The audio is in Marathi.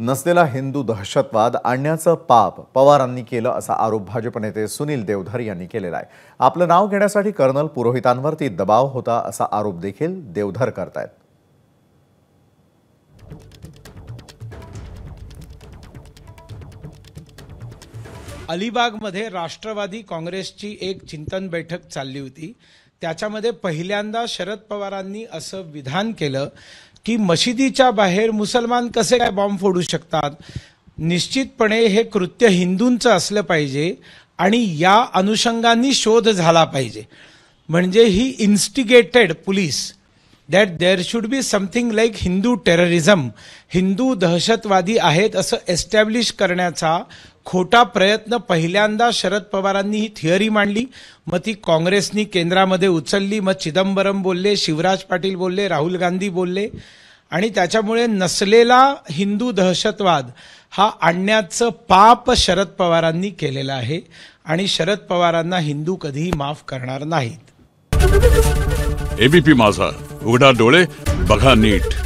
नसलेला हिंदू दहशतवाद आणण्याचं पाप पवारांनी केलं असा आरोप भाजप नेते सुनील देवधर यांनी केलेला आहे आपलं नाव घेण्यासाठी कर्नल पुरोहितांवरती दबाव होता असा आरोप देखील देवधर करतायत अलिबागमध्ये राष्ट्रवादी काँग्रेसची एक चिंतन बैठक चालली होती त्याच्यामध्ये पहिल्यांदा शरद पवारांनी असं विधान केलं की मशिदीच्या बाहेर मुसलमान कसे काय बॉम्ब फोडू शकतात निश्चितपणे हे कृत्य हिंदूंचं असलं पाहिजे आणि या अनुषंगांनी शोध झाला पाहिजे म्हणजे ही instigated police that there should be something like Hindu terrorism Hindu दहशतवादी आहेत असं एस्टॅब्लिश करण्याचा खोटा प्रयत्न पहिल्यांदा शरद पवारांनी ही थिअरी मांडली मग ती काँग्रेसनी केंद्रामध्ये उचलली मग चिदंबरम बोलले शिवराज पाटील बोलले राहुल गांधी बोलले आणि त्याच्यामुळे नसलेला हिंदू दहशतवाद हा आणण्याचं पाप शरद पवारांनी केलेलं आहे आणि शरद पवारांना हिंदू कधीही माफ करणार नाहीत एबीपी माझा उघडा डोळे बघा नीट